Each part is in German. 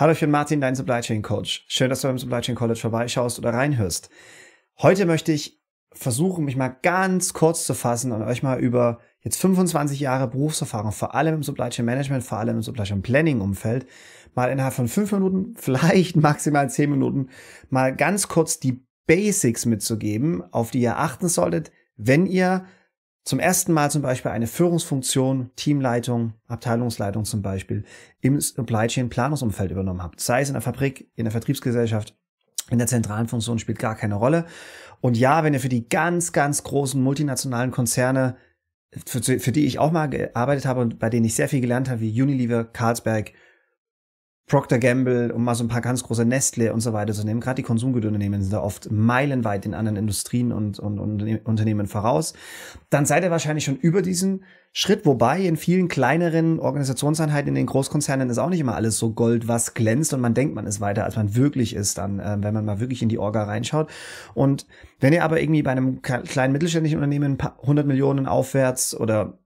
Hallo, ich bin Martin, dein Supply Chain Coach. Schön, dass du beim Supply Chain College vorbeischaust oder reinhörst. Heute möchte ich versuchen, mich mal ganz kurz zu fassen und euch mal über jetzt 25 Jahre Berufserfahrung, vor allem im Supply Chain Management, vor allem im Supply Chain Planning Umfeld, mal innerhalb von fünf Minuten, vielleicht maximal zehn Minuten, mal ganz kurz die Basics mitzugeben, auf die ihr achten solltet, wenn ihr zum ersten Mal zum Beispiel eine Führungsfunktion, Teamleitung, Abteilungsleitung zum Beispiel im Supply Chain Planungsumfeld übernommen habt. Sei es in der Fabrik, in der Vertriebsgesellschaft, in der zentralen Funktion spielt gar keine Rolle. Und ja, wenn ihr für die ganz, ganz großen multinationalen Konzerne, für, für die ich auch mal gearbeitet habe und bei denen ich sehr viel gelernt habe, wie Unilever, Carlsberg, Procter Gamble, um mal so ein paar ganz große Nestle und so weiter zu nehmen, gerade die Konsumgüterunternehmen sind da oft meilenweit in anderen Industrien und, und, und Unternehmen voraus, dann seid ihr wahrscheinlich schon über diesen Schritt, wobei in vielen kleineren Organisationseinheiten, in den Großkonzernen ist auch nicht immer alles so gold, was glänzt und man denkt, man ist weiter, als man wirklich ist dann, äh, wenn man mal wirklich in die Orga reinschaut. Und wenn ihr aber irgendwie bei einem kleinen mittelständischen Unternehmen 100 Millionen aufwärts oder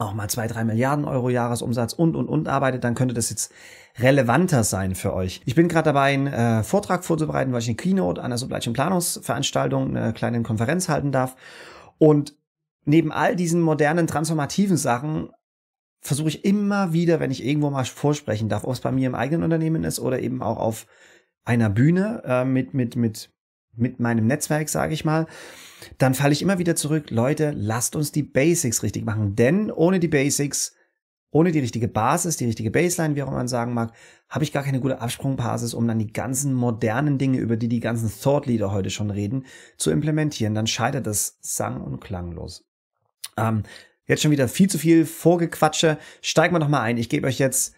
auch mal zwei, drei Milliarden Euro Jahresumsatz und, und, und arbeitet, dann könnte das jetzt relevanter sein für euch. Ich bin gerade dabei, einen äh, Vortrag vorzubereiten, weil ich eine Keynote an der Supply Chain Planungsveranstaltung, eine äh, kleine Konferenz halten darf. Und neben all diesen modernen, transformativen Sachen versuche ich immer wieder, wenn ich irgendwo mal vorsprechen darf, ob es bei mir im eigenen Unternehmen ist oder eben auch auf einer Bühne äh, mit, mit, mit mit meinem Netzwerk, sage ich mal, dann falle ich immer wieder zurück, Leute, lasst uns die Basics richtig machen, denn ohne die Basics, ohne die richtige Basis, die richtige Baseline, wie auch immer man sagen mag, habe ich gar keine gute Absprungbasis, um dann die ganzen modernen Dinge, über die die ganzen Thought Leader heute schon reden, zu implementieren. Dann scheitert das sang- und klanglos. Ähm, jetzt schon wieder viel zu viel Vorgequatsche. Steigen wir nochmal ein. Ich gebe euch jetzt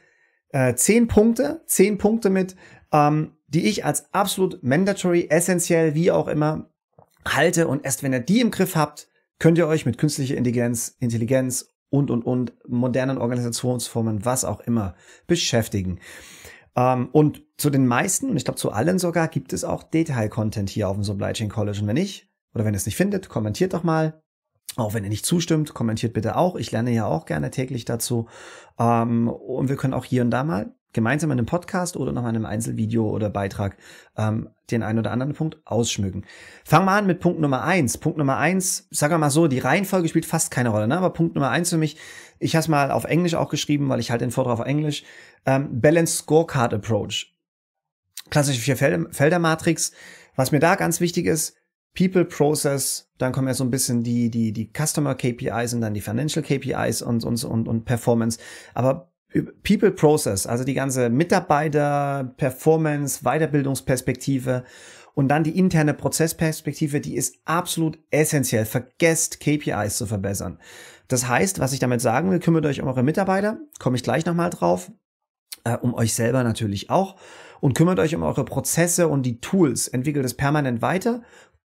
äh, zehn Punkte, zehn Punkte mit, ähm, die ich als absolut mandatory, essentiell, wie auch immer, halte. Und erst wenn ihr die im Griff habt, könnt ihr euch mit künstlicher Intelligenz, Intelligenz und, und, und, modernen Organisationsformen, was auch immer, beschäftigen. Ähm, und zu den meisten, und ich glaube zu allen sogar, gibt es auch Detail-Content hier auf dem Supply Chain College. Und wenn nicht, oder wenn ihr es nicht findet, kommentiert doch mal. Auch wenn ihr nicht zustimmt, kommentiert bitte auch. Ich lerne ja auch gerne täglich dazu. Ähm, und wir können auch hier und da mal gemeinsam in einem Podcast oder noch in einem Einzelvideo oder Beitrag ähm, den einen oder anderen Punkt ausschmücken. Fangen wir an mit Punkt Nummer eins. Punkt Nummer eins, sagen wir mal so, die Reihenfolge spielt fast keine Rolle, ne? aber Punkt Nummer eins für mich, ich habe mal auf Englisch auch geschrieben, weil ich halt den Vortrag auf Englisch, ähm, Balanced Scorecard Approach. Klassische Vier-Felder-Matrix. Was mir da ganz wichtig ist, People Process, dann kommen ja so ein bisschen die, die, die Customer KPIs und dann die Financial KPIs und, und, und, und Performance. Aber People Process, also die ganze Mitarbeiter, Performance, Weiterbildungsperspektive und dann die interne Prozessperspektive, die ist absolut essentiell. Vergesst KPIs zu verbessern. Das heißt, was ich damit sagen will, kümmert euch um eure Mitarbeiter, komme ich gleich nochmal drauf, äh, um euch selber natürlich auch und kümmert euch um eure Prozesse und die Tools, entwickelt es permanent weiter.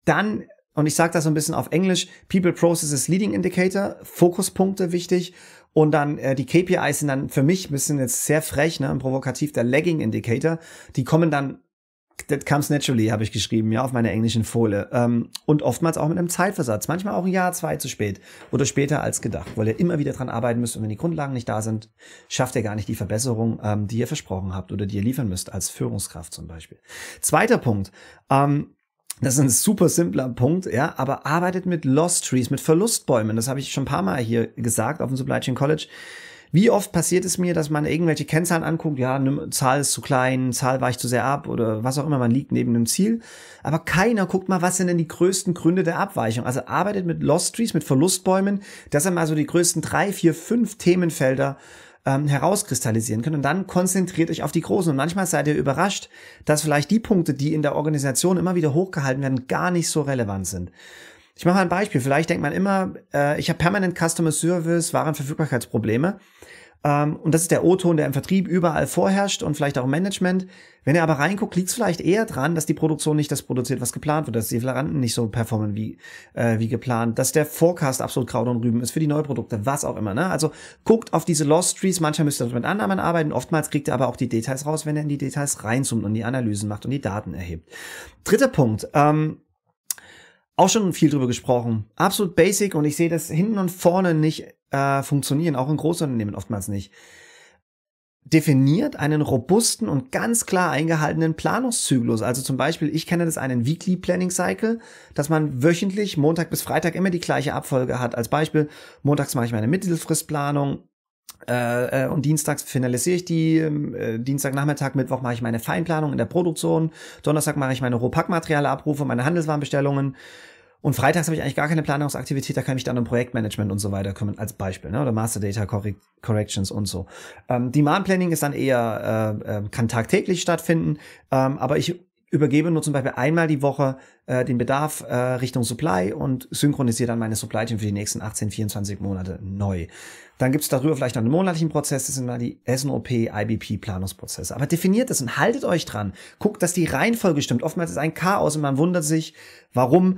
Dann und ich sage das so ein bisschen auf Englisch, People Processes Leading Indicator, Fokuspunkte wichtig und dann äh, die KPIs sind dann für mich ein bisschen jetzt sehr frech ne, und provokativ der Lagging Indicator. Die kommen dann, that comes naturally, habe ich geschrieben, ja, auf meiner englischen Folie. Ähm, und oftmals auch mit einem Zeitversatz, manchmal auch ein Jahr, zwei zu spät oder später als gedacht, weil ihr immer wieder dran arbeiten müsst. Und wenn die Grundlagen nicht da sind, schafft ihr gar nicht die Verbesserung, ähm, die ihr versprochen habt oder die ihr liefern müsst, als Führungskraft zum Beispiel. Zweiter Punkt. Ähm, das ist ein super simpler Punkt, ja, aber arbeitet mit Lost Trees, mit Verlustbäumen. Das habe ich schon ein paar Mal hier gesagt auf dem Supply Chain College. Wie oft passiert es mir, dass man irgendwelche Kennzahlen anguckt, ja, eine Zahl ist zu klein, Zahl weicht zu sehr ab oder was auch immer, man liegt neben einem Ziel, aber keiner guckt mal, was sind denn die größten Gründe der Abweichung. Also arbeitet mit Lost Trees, mit Verlustbäumen, das sind mal so die größten drei, vier, fünf Themenfelder, ähm, herauskristallisieren könnt. Und dann konzentriert euch auf die Großen. Und manchmal seid ihr überrascht, dass vielleicht die Punkte, die in der Organisation immer wieder hochgehalten werden, gar nicht so relevant sind. Ich mache ein Beispiel. Vielleicht denkt man immer, äh, ich habe permanent Customer Service, Warenverfügbarkeitsprobleme. Ähm, und das ist der O-Ton, der im Vertrieb überall vorherrscht und vielleicht auch im Management. Wenn ihr aber reinguckt, liegt es vielleicht eher dran, dass die Produktion nicht das produziert, was geplant wird, dass die Lieferanten nicht so performen wie, äh, wie geplant, dass der Forecast absolut Kraut und Rüben ist für die Neuprodukte, was auch immer. Ne? Also guckt auf diese Lost Trees, manchmal müsst ihr mit Annahmen arbeiten, oftmals kriegt ihr aber auch die Details raus, wenn ihr in die Details reinzoomt und die Analysen macht und die Daten erhebt. Dritter Punkt, ähm, auch schon viel drüber gesprochen. Absolut basic und ich sehe das hinten und vorne nicht äh, funktionieren, auch in Großunternehmen oftmals nicht. Definiert einen robusten und ganz klar eingehaltenen Planungszyklus. Also zum Beispiel, ich kenne das einen Weekly Planning Cycle, dass man wöchentlich Montag bis Freitag immer die gleiche Abfolge hat. Als Beispiel, montags mache ich meine Mittelfristplanung, äh, äh, und dienstags finalisiere ich die. Ähm, äh, Dienstagnachmittag, Mittwoch mache ich meine Feinplanung in der Produktion. Donnerstag mache ich meine Rohpackmaterialabrufe, meine Handelswarenbestellungen. Und freitags habe ich eigentlich gar keine Planungsaktivität, da kann ich dann um Projektmanagement und so weiter kümmern, als Beispiel, ne? oder Master Data Corrections und so. Ähm, Demand Planning ist dann eher, äh, äh, kann tagtäglich stattfinden, ähm, aber ich übergebe nur zum Beispiel einmal die Woche äh, den Bedarf äh, Richtung Supply und synchronisiere dann meine Supply Chain für die nächsten 18, 24 Monate neu. Dann gibt es darüber vielleicht noch einen monatlichen Prozess, das sind mal die SNOP, IBP Planungsprozesse. Aber definiert es und haltet euch dran. Guckt, dass die Reihenfolge stimmt. Oftmals ist ein Chaos und man wundert sich, warum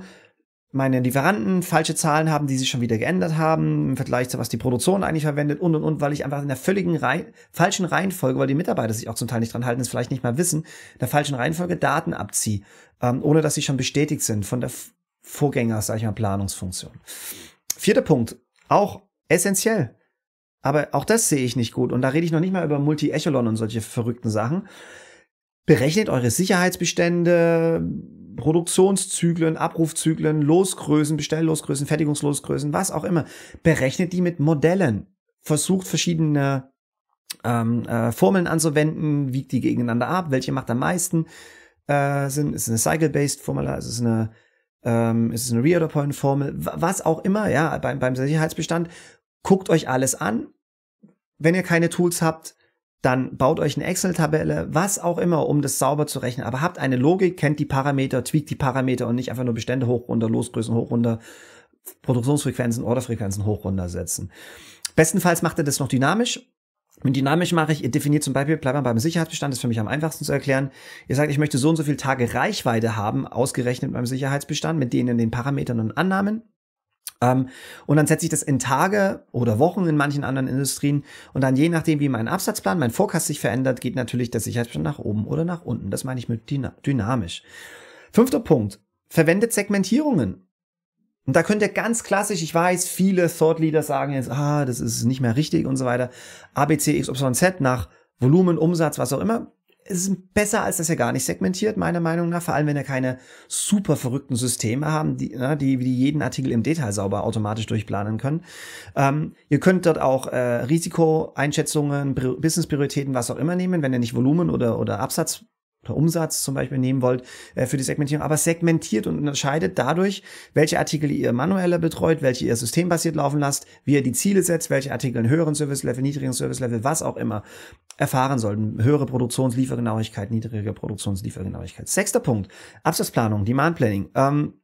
meine Lieferanten falsche Zahlen haben, die sie schon wieder geändert haben, im Vergleich zu was die Produktion eigentlich verwendet und und und, weil ich einfach in der völligen Rei falschen Reihenfolge, weil die Mitarbeiter sich auch zum Teil nicht dran halten, es vielleicht nicht mal wissen, in der falschen Reihenfolge Daten abziehe, ähm, ohne dass sie schon bestätigt sind von der Vorgänger, sag ich mal, Planungsfunktion. Vierter Punkt, auch essentiell. Aber auch das sehe ich nicht gut. Und da rede ich noch nicht mal über Multi-Echelon und solche verrückten Sachen, Berechnet eure Sicherheitsbestände, Produktionszyklen, Abrufzyklen, Losgrößen, Bestelllosgrößen, Fertigungslosgrößen, was auch immer. Berechnet die mit Modellen. Versucht verschiedene ähm, äh, Formeln anzuwenden, wiegt die gegeneinander ab, welche macht am meisten äh, Sinn. Ist es eine Cycle-Based Formel, ist es eine, ähm, ist es eine Reorder-Point-Formel, was auch immer, ja, beim, beim Sicherheitsbestand. Guckt euch alles an. Wenn ihr keine Tools habt, dann baut euch eine Excel-Tabelle, was auch immer, um das sauber zu rechnen. Aber habt eine Logik, kennt die Parameter, tweakt die Parameter und nicht einfach nur Bestände hoch, runter, Losgrößen hoch, runter, Produktionsfrequenzen, Orderfrequenzen hoch, runter setzen. Bestenfalls macht ihr das noch dynamisch. Mit dynamisch mache ich, ihr definiert zum Beispiel, bleibt man beim Sicherheitsbestand, ist für mich am einfachsten zu erklären. Ihr sagt, ich möchte so und so viele Tage Reichweite haben, ausgerechnet beim Sicherheitsbestand, mit denen in den Parametern und Annahmen. Ähm, und dann setze ich das in Tage oder Wochen in manchen anderen Industrien. Und dann je nachdem, wie mein Absatzplan, mein Forecast sich verändert, geht natürlich der Sicherheitsplan nach oben oder nach unten. Das meine ich mit dynamisch. Fünfter Punkt. Verwendet Segmentierungen. Und da könnt ihr ganz klassisch, ich weiß, viele Thought Leaders sagen jetzt, ah, das ist nicht mehr richtig und so weiter. ABC, XYZ nach Volumen, Umsatz, was auch immer es ist besser, als dass er gar nicht segmentiert, meiner Meinung nach. Vor allem, wenn er keine super verrückten Systeme haben, die, na, die, die jeden Artikel im Detail sauber automatisch durchplanen können. Ähm, ihr könnt dort auch äh, Risikoeinschätzungen, Business-Prioritäten, was auch immer nehmen, wenn ihr nicht Volumen oder, oder Absatz oder Umsatz zum Beispiel nehmen wollt äh, für die Segmentierung, aber segmentiert und unterscheidet dadurch, welche Artikel ihr manueller betreut, welche ihr systembasiert laufen lasst, wie ihr die Ziele setzt, welche Artikel einen höheren Service-Level, niedrigen Service-Level, was auch immer erfahren sollten. Höhere Produktionsliefergenauigkeit, niedrige Produktionsliefergenauigkeit. Sechster Punkt, Absatzplanung, Demand Planning. Ähm,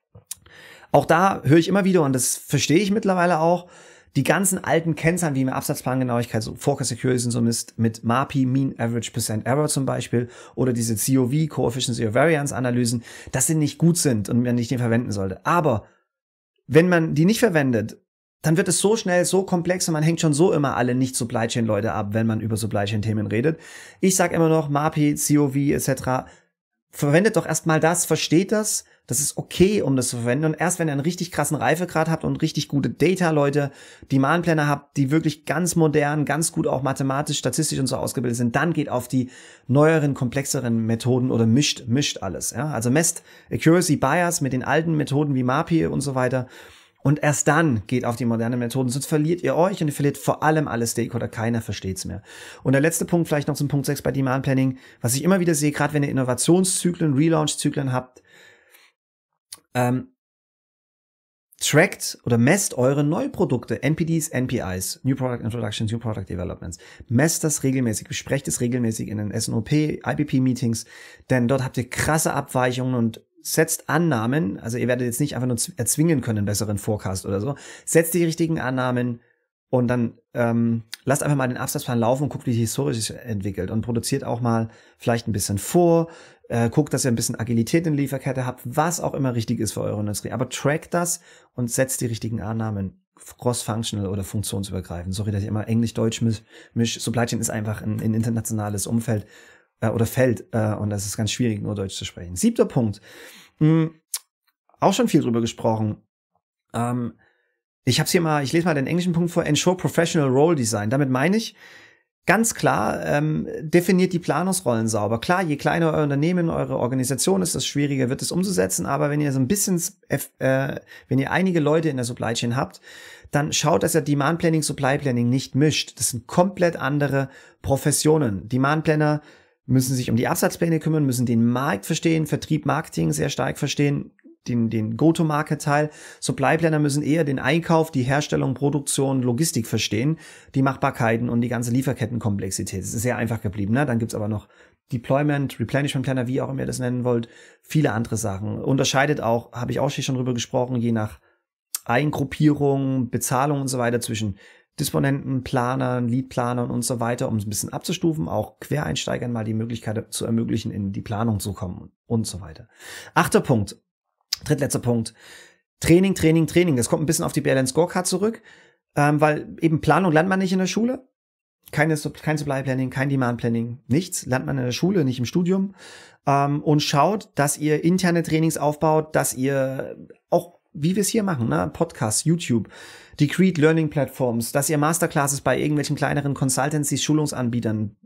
auch da höre ich immer wieder und das verstehe ich mittlerweile auch, die ganzen alten Kennzahlen wie im Absatzplangenauigkeit, so Forecast Securities und so Mist, mit MAPI, Mean Average Percent Error zum Beispiel, oder diese COV, Coefficiency of Variance Analysen, dass sie nicht gut sind und man nicht den verwenden sollte. Aber wenn man die nicht verwendet, dann wird es so schnell, so komplex und man hängt schon so immer alle nicht Supply Chain Leute ab, wenn man über Supply Chain Themen redet. Ich sag immer noch MAPI, COV etc verwendet doch erstmal das, versteht das. Das ist okay, um das zu verwenden. Und erst wenn ihr einen richtig krassen Reifegrad habt und richtig gute Data, Leute, die Mahnpläne habt, die wirklich ganz modern, ganz gut auch mathematisch, statistisch und so ausgebildet sind, dann geht auf die neueren, komplexeren Methoden oder mischt, mischt alles. Ja? Also messt Accuracy Bias mit den alten Methoden wie MAPI und so weiter und erst dann geht auf die modernen Methoden, sonst verliert ihr euch und ihr verliert vor allem alle Stakeholder, keiner versteht's mehr. Und der letzte Punkt vielleicht noch zum Punkt 6 bei Demand Planning, was ich immer wieder sehe, gerade wenn ihr Innovationszyklen, Relaunchzyklen habt, ähm, trackt oder messt eure Neuprodukte, NPDs, NPIs, New Product Introductions, New Product Developments. Messt das regelmäßig, besprecht es regelmäßig in den SNOP, IBP Meetings, denn dort habt ihr krasse Abweichungen und setzt Annahmen, also ihr werdet jetzt nicht einfach nur erzwingen können, einen besseren Forecast oder so, setzt die richtigen Annahmen und dann ähm, lasst einfach mal den Absatzplan laufen und guckt, wie sich historisch entwickelt und produziert auch mal vielleicht ein bisschen vor, äh, guckt, dass ihr ein bisschen Agilität in Lieferkette habt, was auch immer richtig ist für eure Industrie. Aber trackt das und setzt die richtigen Annahmen cross-functional oder funktionsübergreifend. Sorry, dass ich immer Englisch-Deutsch misch. Supply Chain ist einfach ein, ein internationales Umfeld äh, oder fällt. Äh, und das ist ganz schwierig, nur Deutsch zu sprechen. Siebter Punkt. Mh, hm, auch schon viel drüber gesprochen. Ähm, ich hab's hier mal, ich lese mal den englischen Punkt vor. Ensure professional role design. Damit meine ich, Ganz klar ähm, definiert die Planungsrollen sauber. Klar, je kleiner euer Unternehmen, eure Organisation ist, das schwieriger wird es umzusetzen. Aber wenn ihr so ein bisschen, äh, wenn ihr einige Leute in der Supply Chain habt, dann schaut, dass ihr Demand Planning, Supply Planning nicht mischt. Das sind komplett andere Professionen. Demand Planner müssen sich um die Absatzpläne kümmern, müssen den Markt verstehen, Vertrieb, Marketing sehr stark verstehen, den, den Go-to-Market-Teil. Supply-Planner müssen eher den Einkauf, die Herstellung, Produktion, Logistik verstehen, die Machbarkeiten und die ganze Lieferkettenkomplexität. Das ist sehr einfach geblieben. Ne? Dann gibt's aber noch Deployment, Replenishment-Planner, wie auch immer ihr das nennen wollt, viele andere Sachen. Unterscheidet auch, habe ich auch schon drüber gesprochen, je nach Eingruppierung, Bezahlung und so weiter zwischen Disponenten, Planern, Leadplanern und so weiter, um es ein bisschen abzustufen, auch Quereinsteigern mal die Möglichkeit zu ermöglichen, in die Planung zu kommen und so weiter. Achter Punkt, drittletzter Punkt, Training, Training, Training. Das kommt ein bisschen auf die Balance Scorecard zurück, ähm, weil eben Planung lernt man nicht in der Schule. Keine, kein Supply Planning, kein Demand Planning, nichts. Lernt man in der Schule, nicht im Studium. Ähm, und schaut, dass ihr interne Trainings aufbaut, dass ihr wie wir es hier machen, ne? Podcasts, YouTube, die Creed Learning Platforms, dass ihr Masterclasses bei irgendwelchen kleineren Consultancies, Schulungsanbietern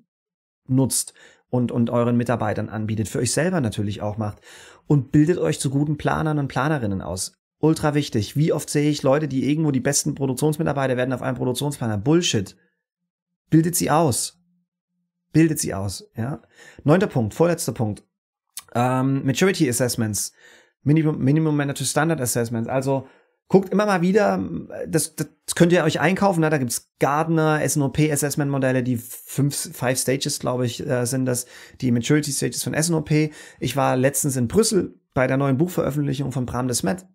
nutzt und, und euren Mitarbeitern anbietet, für euch selber natürlich auch macht und bildet euch zu guten Planern und Planerinnen aus. Ultra wichtig. Wie oft sehe ich Leute, die irgendwo die besten Produktionsmitarbeiter werden auf einem Produktionsplaner? Bullshit. Bildet sie aus. Bildet sie aus, ja. Neunter Punkt, vorletzter Punkt. Ähm, Maturity Assessments Minimum, Minimum Mandatory Standard Assessments. Also guckt immer mal wieder, das, das könnt ihr euch einkaufen, ne? da gibt's Gardner, SNOP Assessment Modelle, die fünf, five Stages, glaube ich, äh, sind das, die Maturity Stages von SNOP. Ich war letztens in Brüssel bei der neuen Buchveröffentlichung von Bram Desmet.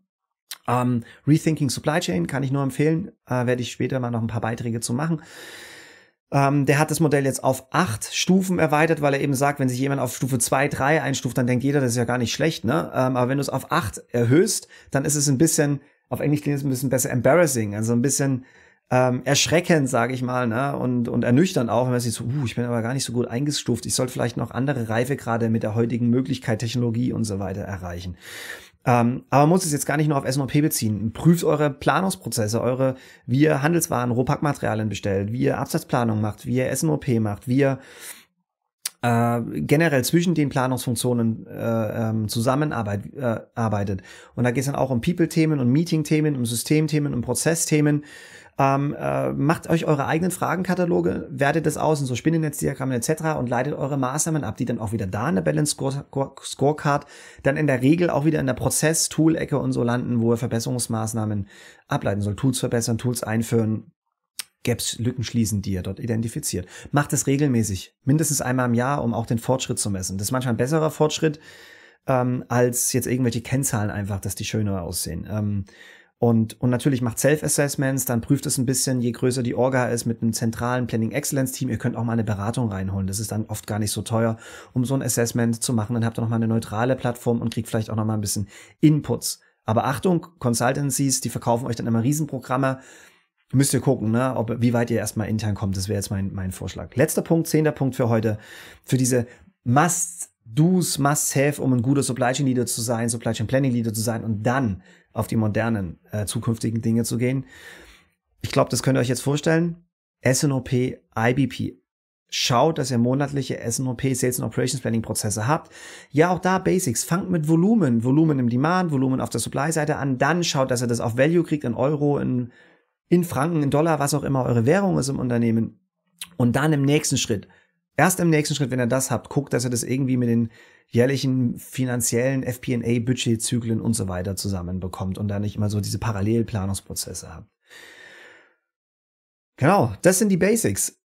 Ähm, Rethinking Supply Chain kann ich nur empfehlen, äh, werde ich später mal noch ein paar Beiträge zu machen. Ähm, der hat das Modell jetzt auf acht Stufen erweitert, weil er eben sagt, wenn sich jemand auf Stufe zwei, drei einstuft, dann denkt jeder, das ist ja gar nicht schlecht, ne? Ähm, aber wenn du es auf acht erhöhst, dann ist es ein bisschen, auf Englisch klingt es ein bisschen besser embarrassing, also ein bisschen ähm, erschreckend, sage ich mal, ne? Und, und ernüchternd auch, wenn man sich so, uh, ich bin aber gar nicht so gut eingestuft, ich sollte vielleicht noch andere Reife gerade mit der heutigen Möglichkeit, Technologie und so weiter erreichen. Ähm, aber man muss es jetzt gar nicht nur auf SNOP beziehen. Prüft eure Planungsprozesse, eure, wie ihr Handelswaren, Rohpackmaterialien bestellt, wie ihr Absatzplanung macht, wie ihr SNOP macht, wie ihr äh, generell zwischen den Planungsfunktionen äh, ähm, zusammenarbeitet. Äh, arbeitet. und da geht es dann auch um People-Themen und Meeting-Themen, um System-Themen, um Prozessthemen. Ähm, äh, macht euch eure eigenen Fragenkataloge, wertet das aus in so Spinnennetzdiagrammen etc. und leitet eure Maßnahmen ab, die dann auch wieder da in der Balance Scorecard dann in der Regel auch wieder in der Prozess-Tool-Ecke und so landen, wo ihr Verbesserungsmaßnahmen ableiten soll, Tools verbessern, Tools einführen, Gaps, Lücken schließen, die ihr dort identifiziert. Macht es regelmäßig, mindestens einmal im Jahr, um auch den Fortschritt zu messen. Das ist manchmal ein besserer Fortschritt ähm, als jetzt irgendwelche Kennzahlen einfach, dass die schöner aussehen. Ähm, und, und natürlich macht Self-Assessments, dann prüft es ein bisschen, je größer die Orga ist, mit einem zentralen Planning Excellence Team. Ihr könnt auch mal eine Beratung reinholen. Das ist dann oft gar nicht so teuer, um so ein Assessment zu machen. Dann habt ihr nochmal eine neutrale Plattform und kriegt vielleicht auch nochmal ein bisschen Inputs. Aber Achtung, Consultancies, die verkaufen euch dann immer Riesenprogramme. Müsst ihr gucken, ne, ob, wie weit ihr erstmal intern kommt. Das wäre jetzt mein, mein Vorschlag. Letzter Punkt, zehnter Punkt für heute. Für diese Must Do's, Must-Have, um ein guter Supply Chain Leader zu sein, Supply Chain Planning Leader zu sein und dann auf die modernen, äh, zukünftigen Dinge zu gehen. Ich glaube, das könnt ihr euch jetzt vorstellen. SNOP, IBP. Schaut, dass ihr monatliche SNOP, Sales and Operations Planning Prozesse habt. Ja, auch da Basics. Fangt mit Volumen, Volumen im Demand, Volumen auf der Supply-Seite an. Dann schaut, dass ihr das auf Value kriegt, in Euro, in, in Franken, in Dollar, was auch immer eure Währung ist im Unternehmen. Und dann im nächsten Schritt erst im nächsten Schritt, wenn ihr das habt, guckt, dass ihr das irgendwie mit den jährlichen finanziellen FP&A Budgetzyklen und so weiter zusammenbekommt und da nicht immer so diese Parallelplanungsprozesse habt. Genau, das sind die Basics,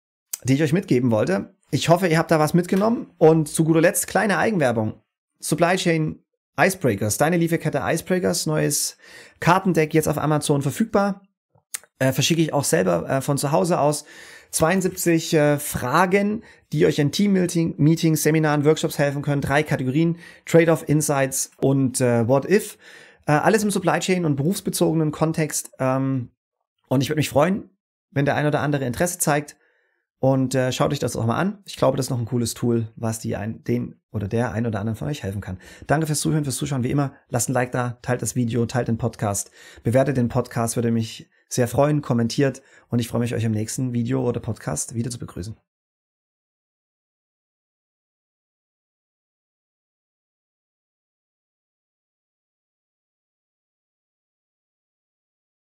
die ich euch mitgeben wollte. Ich hoffe, ihr habt da was mitgenommen und zu guter Letzt kleine Eigenwerbung. Supply Chain Icebreakers, deine Lieferkette Icebreakers, neues Kartendeck jetzt auf Amazon verfügbar. Äh, verschicke ich auch selber äh, von zu Hause aus. 72 äh, Fragen, die euch in Team-Meetings, Meetings, Seminaren, Workshops helfen können. Drei Kategorien, Trade-off, Insights und äh, What If. Äh, alles im Supply Chain und berufsbezogenen Kontext. Ähm, und ich würde mich freuen, wenn der ein oder andere Interesse zeigt. Und äh, schaut euch das auch mal an. Ich glaube, das ist noch ein cooles Tool, was die ein, den oder der ein oder anderen von euch helfen kann. Danke fürs Zuhören, fürs Zuschauen. Wie immer, lasst ein Like da, teilt das Video, teilt den Podcast, bewertet den Podcast, würde mich sehr freuen, kommentiert und ich freue mich, euch im nächsten Video oder Podcast wieder zu begrüßen.